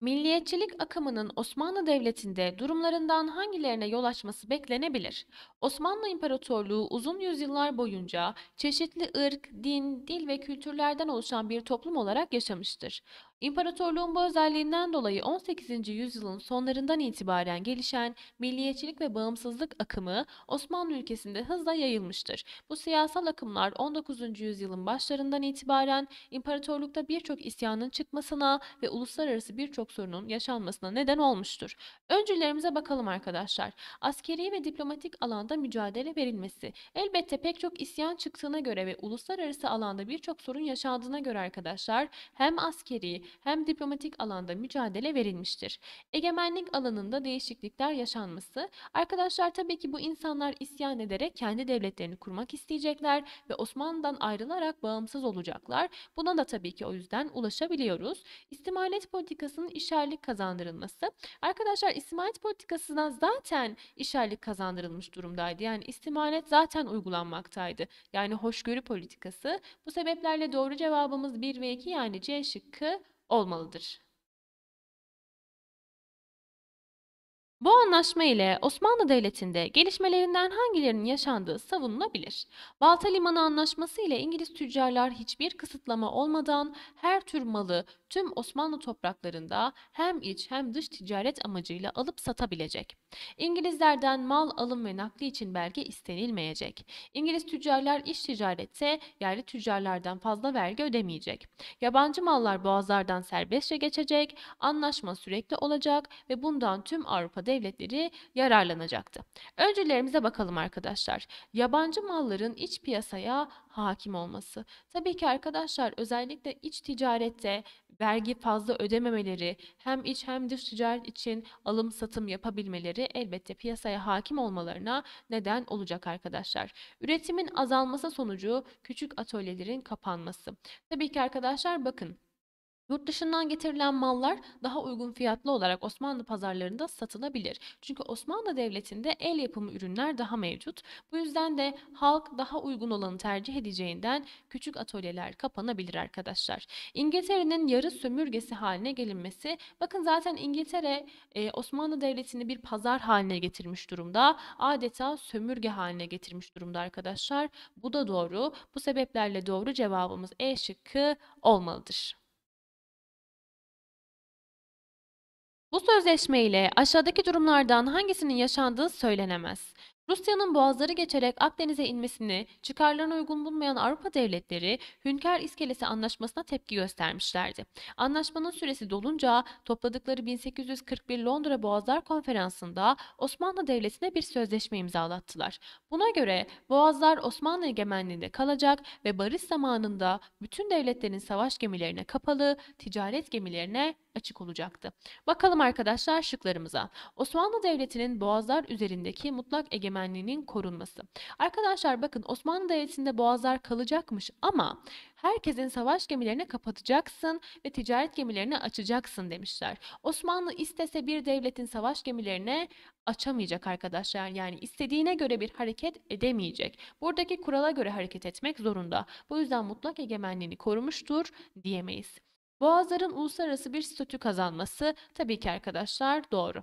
Milliyetçilik akımının Osmanlı Devleti'nde durumlarından hangilerine yol açması beklenebilir? Osmanlı İmparatorluğu uzun yüzyıllar boyunca çeşitli ırk, din, dil ve kültürlerden oluşan bir toplum olarak yaşamıştır. İmparatorluğun bu özelliğinden dolayı 18. yüzyılın sonlarından itibaren gelişen milliyetçilik ve bağımsızlık akımı Osmanlı ülkesinde hızla yayılmıştır. Bu siyasal akımlar 19. yüzyılın başlarından itibaren imparatorlukta birçok isyanın çıkmasına ve uluslararası birçok sorunun yaşanmasına neden olmuştur. Öncülerimize bakalım arkadaşlar. Askeri ve diplomatik alanda mücadele verilmesi. Elbette pek çok isyan çıktığına göre ve uluslararası alanda birçok sorun yaşandığına göre arkadaşlar hem askeri hem diplomatik alanda mücadele verilmiştir. Egemenlik alanında değişiklikler yaşanması, arkadaşlar tabii ki bu insanlar isyan ederek kendi devletlerini kurmak isteyecekler ve Osmanlı'dan ayrılarak bağımsız olacaklar. Buna da tabii ki o yüzden ulaşabiliyoruz. İstimalet politikasının işerlik kazandırılması. Arkadaşlar istimalet politikasından zaten işerlik kazandırılmış durumdaydı. Yani istimalet zaten uygulanmaktaydı. Yani hoşgörü politikası. Bu sebeplerle doğru cevabımız 1 ve 2 yani C şıkkı olmalıdır. Bu anlaşma ile Osmanlı Devleti'nde gelişmelerinden hangilerinin yaşandığı savunulabilir. Balta Limanı Anlaşması ile İngiliz tüccarlar hiçbir kısıtlama olmadan her tür malı tüm Osmanlı topraklarında hem iç hem dış ticaret amacıyla alıp satabilecek. İngilizlerden mal alım ve nakli için belge istenilmeyecek. İngiliz tüccarlar iç ticaretse yerli tüccarlardan fazla vergi ödemeyecek. Yabancı mallar boğazlardan serbestçe geçecek, anlaşma sürekli olacak ve bundan tüm Avrupa devletleri yararlanacaktı. Öncelerimize bakalım arkadaşlar. Yabancı malların iç piyasaya hakim olması. Tabii ki arkadaşlar özellikle iç ticarette vergi fazla ödememeleri, hem iç hem dış ticaret için alım satım yapabilmeleri elbette piyasaya hakim olmalarına neden olacak arkadaşlar. Üretimin azalması sonucu küçük atölyelerin kapanması. Tabii ki arkadaşlar bakın Yurt dışından getirilen mallar daha uygun fiyatlı olarak Osmanlı pazarlarında satılabilir. Çünkü Osmanlı Devleti'nde el yapımı ürünler daha mevcut. Bu yüzden de halk daha uygun olanı tercih edeceğinden küçük atölyeler kapanabilir arkadaşlar. İngiltere'nin yarı sömürgesi haline gelinmesi, bakın zaten İngiltere e, Osmanlı Devleti'ni bir pazar haline getirmiş durumda. Adeta sömürge haline getirmiş durumda arkadaşlar. Bu da doğru. Bu sebeplerle doğru cevabımız E şıkkı olmalıdır. Bu sözleşme ile aşağıdaki durumlardan hangisinin yaşandığı söylenemez. Rusya'nın boğazları geçerek Akdeniz'e inmesini çıkarlarına uygun bulmayan Avrupa devletleri Hünkar İskelesi Anlaşması'na tepki göstermişlerdi. Anlaşmanın süresi dolunca topladıkları 1841 Londra Boğazlar Konferansı'nda Osmanlı Devleti'ne bir sözleşme imzalattılar. Buna göre Boğazlar Osmanlı egemenliğinde kalacak ve barış zamanında bütün devletlerin savaş gemilerine kapalı, ticaret gemilerine açık olacaktı. Bakalım arkadaşlar şıklarımıza. Osmanlı Devleti'nin boğazlar üzerindeki mutlak egemenliğinin korunması. Arkadaşlar bakın Osmanlı Devleti'nde boğazlar kalacakmış ama herkesin savaş gemilerini kapatacaksın ve ticaret gemilerini açacaksın demişler. Osmanlı istese bir devletin savaş gemilerine açamayacak arkadaşlar. Yani istediğine göre bir hareket edemeyecek. Buradaki kurala göre hareket etmek zorunda. Bu yüzden mutlak egemenliğini korumuştur diyemeyiz. Boğazların uluslararası bir statü kazanması tabii ki arkadaşlar doğru.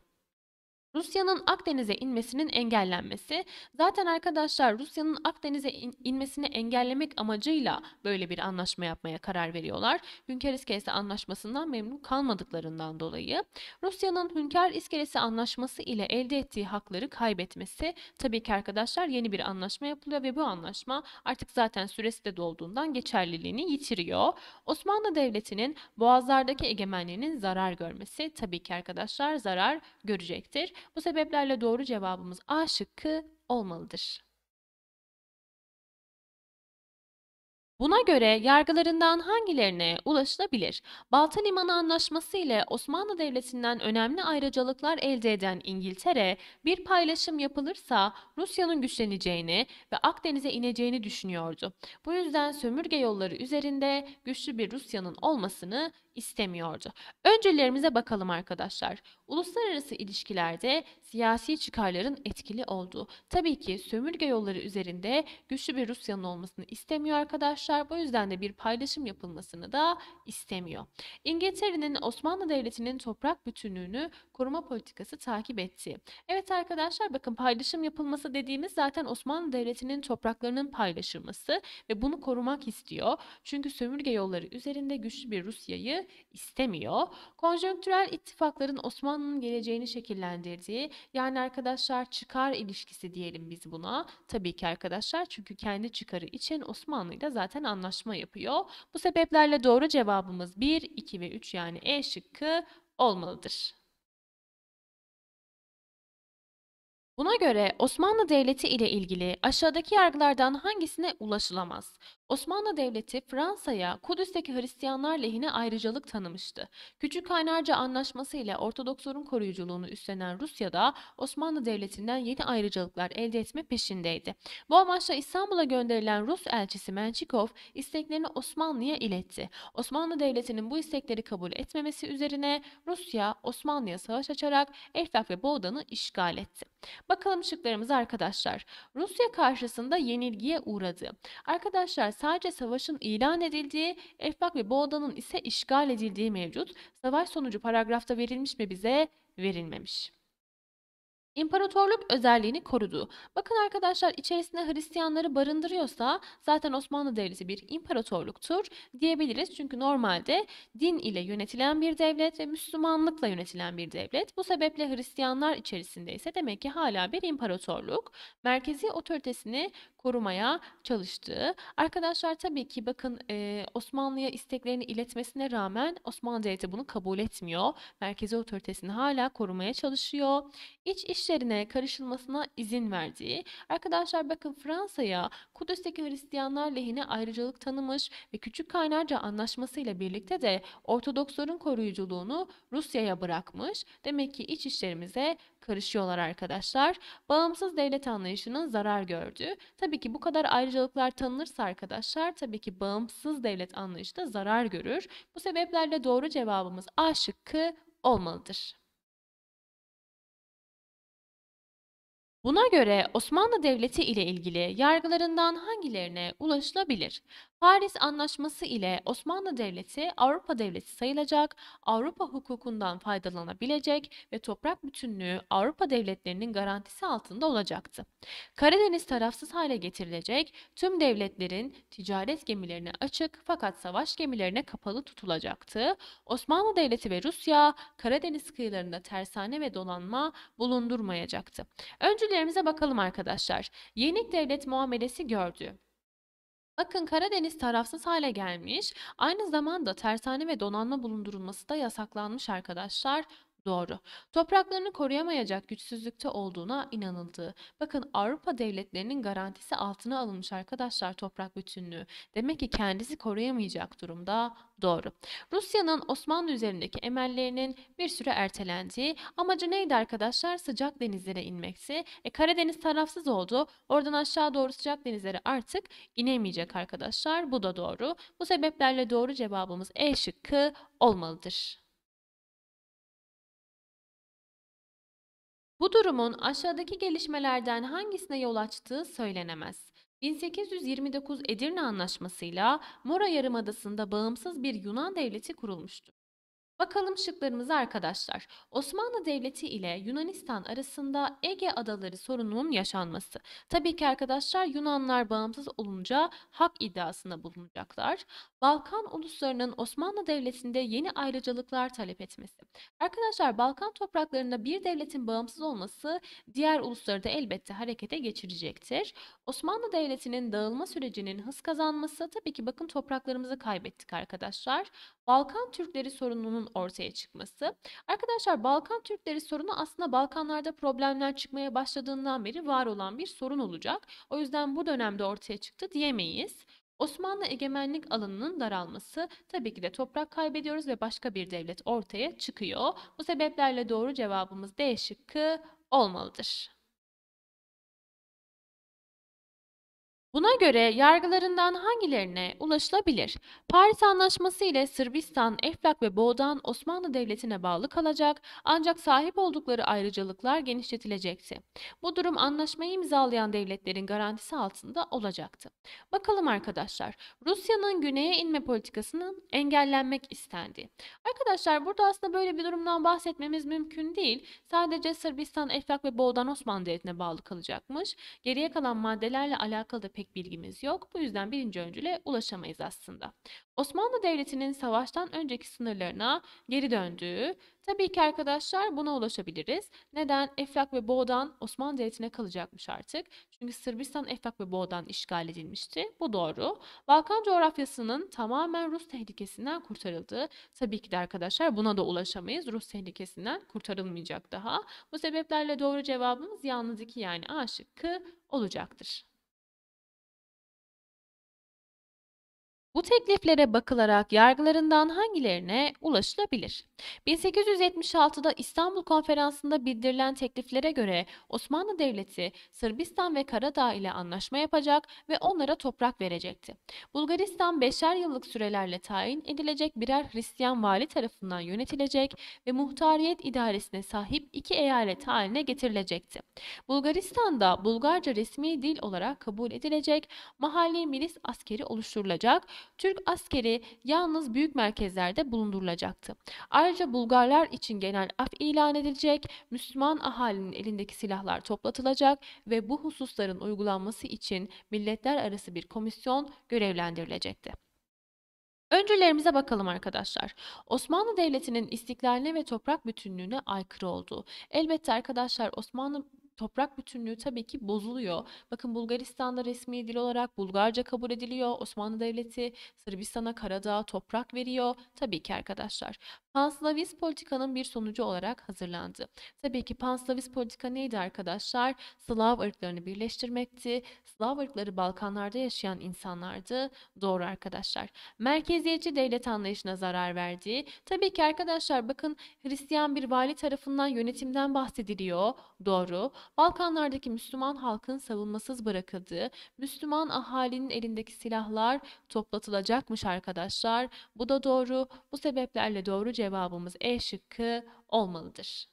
Rusya'nın Akdeniz'e inmesinin engellenmesi. Zaten arkadaşlar Rusya'nın Akdeniz'e in- inmesini engellemek amacıyla böyle bir anlaşma yapmaya karar veriyorlar. Hünkar İskelesi anlaşmasından memnun kalmadıklarından dolayı. Rusya'nın Hünkar İskelesi anlaşması ile elde ettiği hakları kaybetmesi. Tabii ki arkadaşlar yeni bir anlaşma yapılıyor ve bu anlaşma artık zaten süresi de dolduğundan geçerliliğini yitiriyor. Osmanlı Devleti'nin boğazlardaki egemenliğinin zarar görmesi. Tabii ki arkadaşlar zarar görecektir. Bu sebeplerle doğru cevabımız A şıkkı olmalıdır. Buna göre yargılarından hangilerine ulaşılabilir? Balta Limanı Anlaşması ile Osmanlı Devleti'nden önemli ayrıcalıklar elde eden İngiltere, bir paylaşım yapılırsa Rusya'nın güçleneceğini ve Akdeniz'e ineceğini düşünüyordu. Bu yüzden sömürge yolları üzerinde güçlü bir Rusya'nın olmasını istemiyordu. Öncelerimize bakalım arkadaşlar. Uluslararası ilişkilerde siyasi çıkarların etkili olduğu. Tabii ki sömürge yolları üzerinde güçlü bir Rusya'nın olmasını istemiyor arkadaşlar. Bu yüzden de bir paylaşım yapılmasını da istemiyor. İngiltere'nin Osmanlı Devleti'nin toprak bütünlüğünü koruma politikası takip etti. Evet arkadaşlar bakın paylaşım yapılması dediğimiz zaten Osmanlı Devleti'nin topraklarının paylaşılması ve bunu korumak istiyor. Çünkü sömürge yolları üzerinde güçlü bir Rusya'yı istemiyor. Konjonktürel ittifakların Osmanlı'nın geleceğini şekillendirdiği yani arkadaşlar çıkar ilişkisi diyelim biz buna. Tabii ki arkadaşlar çünkü kendi çıkarı için Osmanlı ile zaten anlaşma yapıyor. Bu sebeplerle doğru cevabımız 1, 2 ve 3 yani E şıkkı olmalıdır. Buna göre Osmanlı Devleti ile ilgili aşağıdaki yargılardan hangisine ulaşılamaz? Osmanlı Devleti Fransa'ya Kudüs'teki Hristiyanlar lehine ayrıcalık tanımıştı. Küçük Kaynarca Anlaşması ile Ortodoksların koruyuculuğunu üstlenen Rusya da Osmanlı Devleti'nden yeni ayrıcalıklar elde etme peşindeydi. Bu amaçla İstanbul'a gönderilen Rus elçisi Mençikov isteklerini Osmanlı'ya iletti. Osmanlı Devleti'nin bu istekleri kabul etmemesi üzerine Rusya Osmanlı'ya savaş açarak Eflak ve Boğdan'ı işgal etti. Bakalım şıklarımız arkadaşlar. Rusya karşısında yenilgiye uğradı. Arkadaşlar sadece savaşın ilan edildiği, Efbak ve Boğda'nın ise işgal edildiği mevcut. Savaş sonucu paragrafta verilmiş mi bize? Verilmemiş. İmparatorluk özelliğini korudu. Bakın arkadaşlar içerisinde Hristiyanları barındırıyorsa zaten Osmanlı Devleti bir imparatorluktur diyebiliriz. Çünkü normalde din ile yönetilen bir devlet ve Müslümanlıkla yönetilen bir devlet. Bu sebeple Hristiyanlar içerisindeyse demek ki hala bir imparatorluk. Merkezi otoritesini korumaya çalıştı. Arkadaşlar tabii ki bakın e, Osmanlı'ya isteklerini iletmesine rağmen Osmanlı Devleti bunu kabul etmiyor. Merkezi otoritesini hala korumaya çalışıyor. İç iş işlerine karışılmasına izin verdiği, arkadaşlar bakın Fransa'ya Kudüs'teki Hristiyanlar lehine ayrıcalık tanımış ve Küçük Kaynarca anlaşmasıyla birlikte de Ortodoksların koruyuculuğunu Rusya'ya bırakmış. Demek ki iç işlerimize karışıyorlar arkadaşlar. Bağımsız devlet anlayışının zarar gördü. Tabii ki bu kadar ayrıcalıklar tanınırsa arkadaşlar tabii ki bağımsız devlet anlayışı da zarar görür. Bu sebeplerle doğru cevabımız A şıkkı olmalıdır. Buna göre Osmanlı Devleti ile ilgili yargılarından hangilerine ulaşılabilir? Paris Anlaşması ile Osmanlı Devleti Avrupa Devleti sayılacak, Avrupa hukukundan faydalanabilecek ve toprak bütünlüğü Avrupa devletlerinin garantisi altında olacaktı. Karadeniz tarafsız hale getirilecek, tüm devletlerin ticaret gemilerine açık fakat savaş gemilerine kapalı tutulacaktı. Osmanlı Devleti ve Rusya Karadeniz kıyılarında tersane ve donanma bulundurmayacaktı. Öncül Haberlerimize bakalım arkadaşlar. Yenik devlet muamelesi gördü. Bakın Karadeniz tarafsız hale gelmiş, aynı zamanda tersane ve donanma bulundurulması da yasaklanmış arkadaşlar. Doğru. Topraklarını koruyamayacak güçsüzlükte olduğuna inanıldı. Bakın Avrupa devletlerinin garantisi altına alınmış arkadaşlar toprak bütünlüğü. Demek ki kendisi koruyamayacak durumda. Doğru. Rusya'nın Osmanlı üzerindeki emellerinin bir süre ertelendiği, amacı neydi arkadaşlar? Sıcak denizlere inmekti. E, Karadeniz tarafsız oldu. Oradan aşağı doğru sıcak denizlere artık inemeyecek arkadaşlar. Bu da doğru. Bu sebeplerle doğru cevabımız E şıkkı olmalıdır. Bu durumun aşağıdaki gelişmelerden hangisine yol açtığı söylenemez. 1829 Edirne Anlaşması'yla Mora Yarımadası'nda bağımsız bir Yunan devleti kurulmuştu. Bakalım şıklarımız arkadaşlar. Osmanlı Devleti ile Yunanistan arasında Ege Adaları sorununun yaşanması. Tabii ki arkadaşlar Yunanlar bağımsız olunca hak iddiasında bulunacaklar. Balkan uluslarının Osmanlı Devleti'nde yeni ayrıcalıklar talep etmesi. Arkadaşlar Balkan topraklarında bir devletin bağımsız olması diğer ulusları da elbette harekete geçirecektir. Osmanlı Devleti'nin dağılma sürecinin hız kazanması tabii ki bakın topraklarımızı kaybettik arkadaşlar. Balkan Türkleri sorununun ortaya çıkması. Arkadaşlar Balkan Türkleri sorunu aslında Balkanlarda problemler çıkmaya başladığından beri var olan bir sorun olacak. O yüzden bu dönemde ortaya çıktı diyemeyiz. Osmanlı egemenlik alanının daralması tabii ki de toprak kaybediyoruz ve başka bir devlet ortaya çıkıyor. Bu sebeplerle doğru cevabımız D şıkkı olmalıdır. Buna göre yargılarından hangilerine ulaşılabilir? Paris Anlaşması ile Sırbistan, Eflak ve Boğdan Osmanlı Devleti'ne bağlı kalacak ancak sahip oldukları ayrıcalıklar genişletilecekti. Bu durum anlaşmayı imzalayan devletlerin garantisi altında olacaktı. Bakalım arkadaşlar, Rusya'nın güneye inme politikasının engellenmek istendi. Arkadaşlar burada aslında böyle bir durumdan bahsetmemiz mümkün değil. Sadece Sırbistan, Eflak ve Boğdan Osmanlı Devleti'ne bağlı kalacakmış. Geriye kalan maddelerle alakalı da pek pek bilgimiz yok. Bu yüzden birinci öncüle ulaşamayız aslında. Osmanlı Devleti'nin savaştan önceki sınırlarına geri döndüğü, tabii ki arkadaşlar buna ulaşabiliriz. Neden? Eflak ve Boğdan Osmanlı Devleti'ne kalacakmış artık. Çünkü Sırbistan Eflak ve Boğdan işgal edilmişti. Bu doğru. Balkan coğrafyasının tamamen Rus tehlikesinden kurtarıldığı, tabii ki de arkadaşlar buna da ulaşamayız. Rus tehlikesinden kurtarılmayacak daha. Bu sebeplerle doğru cevabımız yalnız iki yani A şıkkı olacaktır. Bu tekliflere bakılarak yargılarından hangilerine ulaşılabilir? 1876'da İstanbul Konferansı'nda bildirilen tekliflere göre Osmanlı Devleti Sırbistan ve Karadağ ile anlaşma yapacak ve onlara toprak verecekti. Bulgaristan beşer yıllık sürelerle tayin edilecek birer Hristiyan vali tarafından yönetilecek ve muhtariyet idaresine sahip iki eyalet haline getirilecekti. Bulgaristan'da Bulgarca resmi dil olarak kabul edilecek, mahalli milis askeri oluşturulacak, Türk askeri yalnız büyük merkezlerde bulundurulacaktı. Ayrıca Bulgarlar için genel af ilan edilecek, Müslüman ahalinin elindeki silahlar toplatılacak ve bu hususların uygulanması için milletler arası bir komisyon görevlendirilecekti. Öncülerimize bakalım arkadaşlar. Osmanlı Devleti'nin istiklaline ve toprak bütünlüğüne aykırı olduğu. Elbette arkadaşlar Osmanlı toprak bütünlüğü tabii ki bozuluyor. Bakın Bulgaristan'da resmi dil olarak Bulgarca kabul ediliyor. Osmanlı Devleti Sırbistan'a Karadağ toprak veriyor. Tabii ki arkadaşlar. Panslavist politikanın bir sonucu olarak hazırlandı. Tabii ki Panslavist politika neydi arkadaşlar? Slav ırklarını birleştirmekti. Slav ırkları Balkanlarda yaşayan insanlardı. Doğru arkadaşlar. Merkeziyetçi devlet anlayışına zarar verdi. Tabii ki arkadaşlar bakın Hristiyan bir vali tarafından yönetimden bahsediliyor. Doğru. Balkanlardaki Müslüman halkın savunmasız bırakıldığı, Müslüman ahalinin elindeki silahlar toplatılacakmış arkadaşlar. Bu da doğru. Bu sebeplerle doğru cevabımız E şıkkı olmalıdır.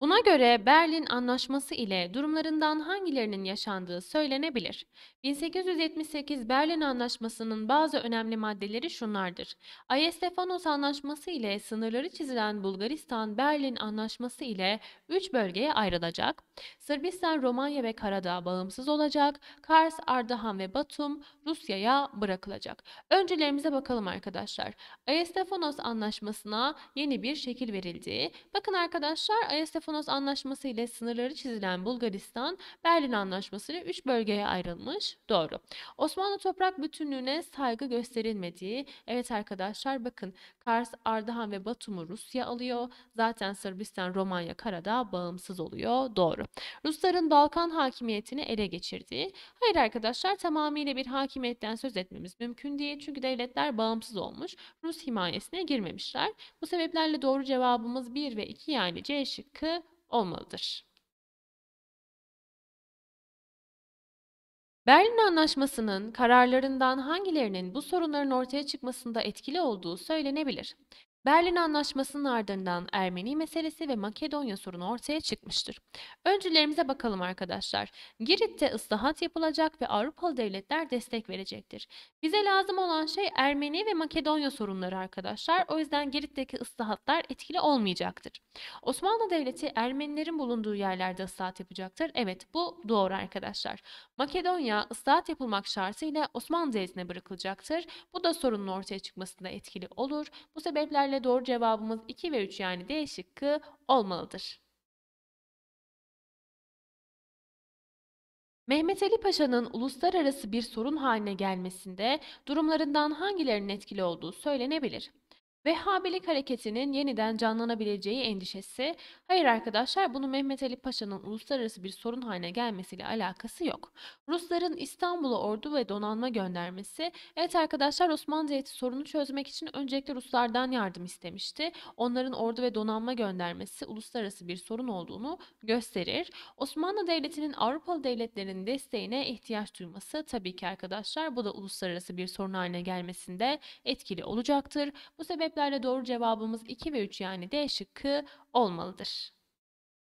Buna göre Berlin Anlaşması ile durumlarından hangilerinin yaşandığı söylenebilir. 1878 Berlin Anlaşması'nın bazı önemli maddeleri şunlardır. Ayestefanos Anlaşması ile sınırları çizilen Bulgaristan Berlin Anlaşması ile 3 bölgeye ayrılacak. Sırbistan, Romanya ve Karadağ bağımsız olacak. Kars, Ardahan ve Batum Rusya'ya bırakılacak. Öncelerimize bakalım arkadaşlar. Ayestefanos Anlaşması'na yeni bir şekil verildi. Bakın arkadaşlar Ayestefanos Stefanos Anlaşması ile sınırları çizilen Bulgaristan, Berlin Anlaşması ile 3 bölgeye ayrılmış. Doğru. Osmanlı toprak bütünlüğüne saygı gösterilmediği, evet arkadaşlar bakın Kars, Ardahan ve Batum'u Rusya alıyor. Zaten Sırbistan, Romanya, Karadağ bağımsız oluyor. Doğru. Rusların Balkan hakimiyetini ele geçirdiği, hayır arkadaşlar tamamıyla bir hakimiyetten söz etmemiz mümkün değil. Çünkü devletler bağımsız olmuş, Rus himayesine girmemişler. Bu sebeplerle doğru cevabımız 1 ve 2 yani C şıkkı olmalıdır. Berlin Anlaşması'nın kararlarından hangilerinin bu sorunların ortaya çıkmasında etkili olduğu söylenebilir. Berlin Anlaşması'nın ardından Ermeni meselesi ve Makedonya sorunu ortaya çıkmıştır. Öncülerimize bakalım arkadaşlar. Girit'te ıslahat yapılacak ve Avrupalı devletler destek verecektir. Bize lazım olan şey Ermeni ve Makedonya sorunları arkadaşlar. O yüzden Girit'teki ıslahatlar etkili olmayacaktır. Osmanlı Devleti Ermenilerin bulunduğu yerlerde ıslahat yapacaktır. Evet bu doğru arkadaşlar. Makedonya ıslahat yapılmak şartıyla Osmanlı Devleti'ne bırakılacaktır. Bu da sorunun ortaya çıkmasında etkili olur. Bu sebeplerle önemli doğru cevabımız 2 ve 3 yani D şıkkı olmalıdır. Mehmet Ali Paşa'nın uluslararası bir sorun haline gelmesinde durumlarından hangilerinin etkili olduğu söylenebilir? Vehhabilik hareketinin yeniden canlanabileceği endişesi, hayır arkadaşlar bunun Mehmet Ali Paşa'nın uluslararası bir sorun haline gelmesiyle alakası yok. Rusların İstanbul'a ordu ve donanma göndermesi, evet arkadaşlar Osmanlı Devleti sorunu çözmek için öncelikle Ruslardan yardım istemişti. Onların ordu ve donanma göndermesi uluslararası bir sorun olduğunu gösterir. Osmanlı Devleti'nin Avrupalı devletlerin desteğine ihtiyaç duyması tabii ki arkadaşlar bu da uluslararası bir sorun haline gelmesinde etkili olacaktır. Bu sebep Seçeneklerle doğru cevabımız 2 ve 3 yani D şıkkı olmalıdır.